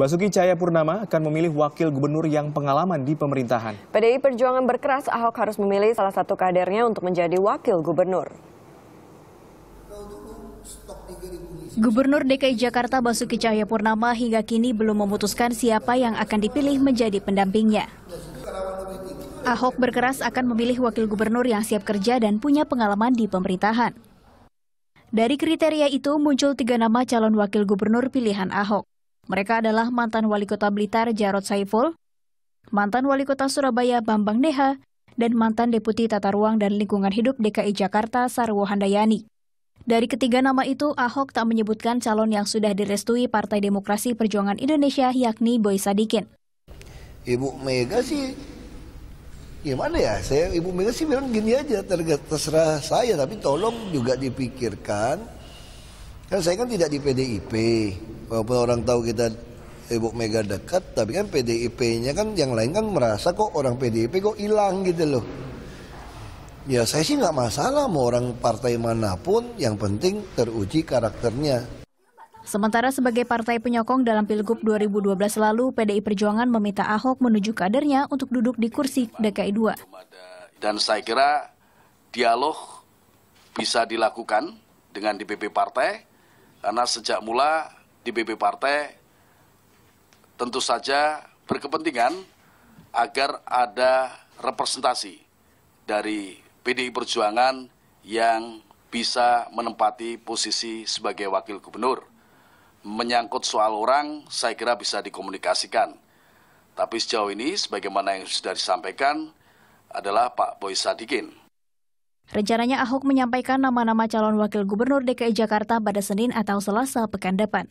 Basuki Cahaya Purnama akan memilih wakil gubernur yang pengalaman di pemerintahan. PDI Perjuangan berkeras Ahok harus memilih salah satu kadernya untuk menjadi wakil gubernur. Gubernur DKI Jakarta Basuki Cahaya Purnama hingga kini belum memutuskan siapa yang akan dipilih menjadi pendampingnya. Ahok berkeras akan memilih wakil gubernur yang siap kerja dan punya pengalaman di pemerintahan. Dari kriteria itu muncul tiga nama calon wakil gubernur pilihan Ahok. Mereka adalah mantan wali kota Blitar Jarod Saiful, mantan wali kota Surabaya Bambang Deha, dan mantan Deputi Tata Ruang dan Lingkungan Hidup DKI Jakarta Sarwo Handayani. Dari ketiga nama itu, Ahok tak menyebutkan calon yang sudah direstui Partai Demokrasi Perjuangan Indonesia yakni Boy Sadikin. Ibu Mega sih gimana ya, ya saya ibu Mega sih bilang gini aja terserah saya tapi tolong juga dipikirkan kan saya kan tidak di PDIP walaupun orang tahu kita Ibu Mega dekat, tapi kan PDIP-nya kan yang lain kan merasa kok orang PDIP kok hilang gitu loh. Ya saya sih nggak masalah mau orang partai manapun, yang penting teruji karakternya. Sementara sebagai partai penyokong dalam Pilgub 2012 lalu, PDI Perjuangan meminta Ahok menuju kadernya untuk duduk di kursi DKI 2. Dan saya kira dialog bisa dilakukan dengan DPP partai, karena sejak mula di BP partai tentu saja berkepentingan agar ada representasi dari PDI Perjuangan yang bisa menempati posisi sebagai wakil gubernur. Menyangkut soal orang, saya kira bisa dikomunikasikan. Tapi sejauh ini, sebagaimana yang sudah disampaikan, adalah Pak Boy Sadikin. Rencananya Ahok menyampaikan nama-nama calon wakil gubernur DKI Jakarta pada Senin atau Selasa pekan depan.